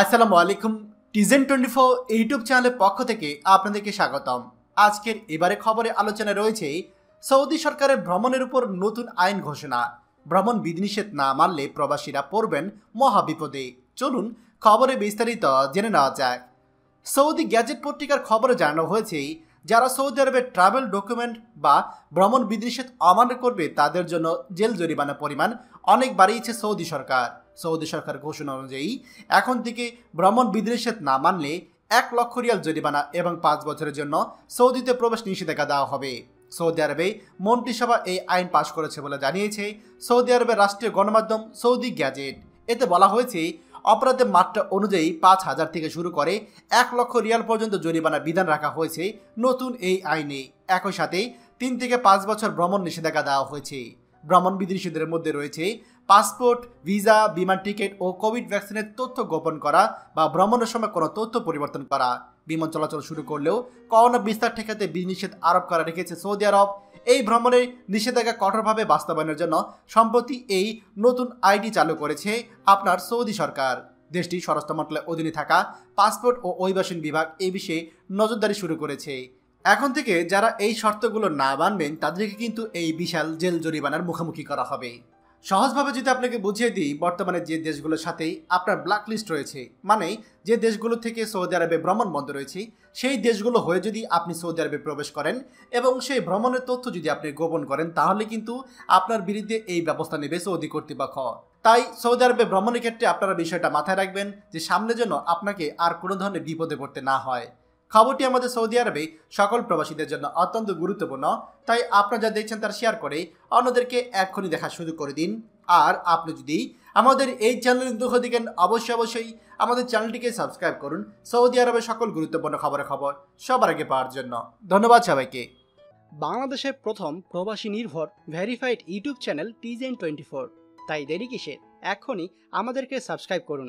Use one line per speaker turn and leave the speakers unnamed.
আসসালামু আলাইকুম টিজেন twenty four YouTube চ্যানেলের পক্ষ থেকে আপনাদেরকে স্বাগতম আজকের এবারে খবরে আলোচনা রয়েছে সৌদি সরকারের ভ্রমণের উপর নতুন আইন ঘোষণা ভ্রমণ বিধিনিষেধ না মানলে প্রবাসীরা পড়বেন মহাবিপদে চলুন খবরে বিস্তারিত জেনে নেওয়া যাক সৌদি গ্যাজেট পত্রিকার খবরে জানানো হয়েছে যারা সৌদি আরবে ট্রাভেল ডকুমেন্ট বা ভ্রমণ বিধিষেধ অমান্য করবে তাদের জন্য জেল জরিমানা পরিমাণ অনেক বাড়িয়েছে সৌদি সরকার সৌদি সরকার ঘোষণা অনুযায়ী এখন থেকে ভ্রমণ বিধিষেধ না মানলে এক লক্ষ রিয়াল জরিমানা এবং পাঁচ বছরের জন্য সৌদিতে প্রবেশ নিষেধাজ্ঞা দেওয়া হবে সৌদি আরবে মন্ত্রিসভা এই আইন পাশ করেছে বলে জানিয়েছে সৌদি আরবের রাষ্ট্রীয় গণমাধ্যম সৌদি গ্যাজেট এতে বলা হয়েছে অপরাধের মাত্রা অনুযায়ী পাঁচ হাজার থেকে শুরু করে এক লক্ষ রিয়াল পর্যন্ত জরিমানা বিধান রাখা হয়েছে নতুন এই আইনে একই সাথে তিন থেকে পাঁচ বছর ভ্রমণ নিষেধাজ্ঞা দেওয়া হয়েছে ভ্রমণ বিধিনিষেধের মধ্যে রয়েছে পাসপোর্ট ভিসা বিমান টিকিট ও কোভিড ভ্যাকসিনের তথ্য গোপন করা বা ভ্রমণের সময় কোনো তথ্য পরিবর্তন করা বিমান চলাচল শুরু করলেও করোনা বিস্তার ঠেকাতে বিধিনিষেধ আরোপ করা রেখেছে সৌদি আরব এই ভ্রমণের নিষেধাজ্ঞা কঠোরভাবে বাস্তবায়নের জন্য সম্প্রতি এই নতুন আইডি চালু করেছে আপনার সৌদি সরকার দেশটি স্বরাষ্ট্র মন্ত্রণালয়ের অধীনে থাকা পাসপোর্ট ও অভিবাসন বিভাগ এ বিষয়ে নজরদারি শুরু করেছে এখন থেকে যারা এই শর্তগুলো না মানবেন তাদেরকে কিন্তু এই বিশাল জেল জরিমানার মুখোমুখি করা হবে সহজভাবে যদি আপনাকে বুঝিয়ে দিই বর্তমানে যে দেশগুলোর সাথেই আপনার ব্ল্যাক লিস্ট রয়েছে মানে যে দেশগুলো থেকে সৌদি আরবে ভ্রমণ বন্ধ রয়েছে সেই দেশগুলো হয়ে যদি আপনি সৌদি আরবে প্রবেশ করেন এবং সেই ভ্রমণের তথ্য যদি আপনি গোপন করেন তাহলে কিন্তু আপনার বিরুদ্ধে এই ব্যবস্থা নেবে সৌদি কর্তৃপক্ষ তাই সৌদি আরবে ভ্রমণের ক্ষেত্রে আপনারা বিষয়টা মাথায় রাখবেন যে সামনে যেন আপনাকে আর কোনো ধরনের বিপদে পড়তে না হয় খবরটি আমাদের সৌদি আরবে সকল প্রবাসীদের জন্য অত্যন্ত গুরুত্বপূর্ণ তাই আপনারা যা দেখছেন তার শেয়ার করে অন্যদেরকে এক্ষুনি দেখার শুরু করে দিন আর আপনি যদি আমাদের এই চ্যানেলে দুঃখ দিকেন অবশ্যই অবশ্যই আমাদের চ্যানেলটিকে সাবস্ক্রাইব করুন সৌদি আরবের সকল গুরুত্বপূর্ণ খবরের খবর সবার আগে পাওয়ার জন্য ধন্যবাদ সবাইকে
বাংলাদেশের প্রথম প্রবাসী নির্ভর ভেরিফাইড ইউটিউব চ্যানেল টিজেন টোয়েন্টি ফোর তাই দেরি কিসের এখনই আমাদেরকে সাবস্ক্রাইব করুন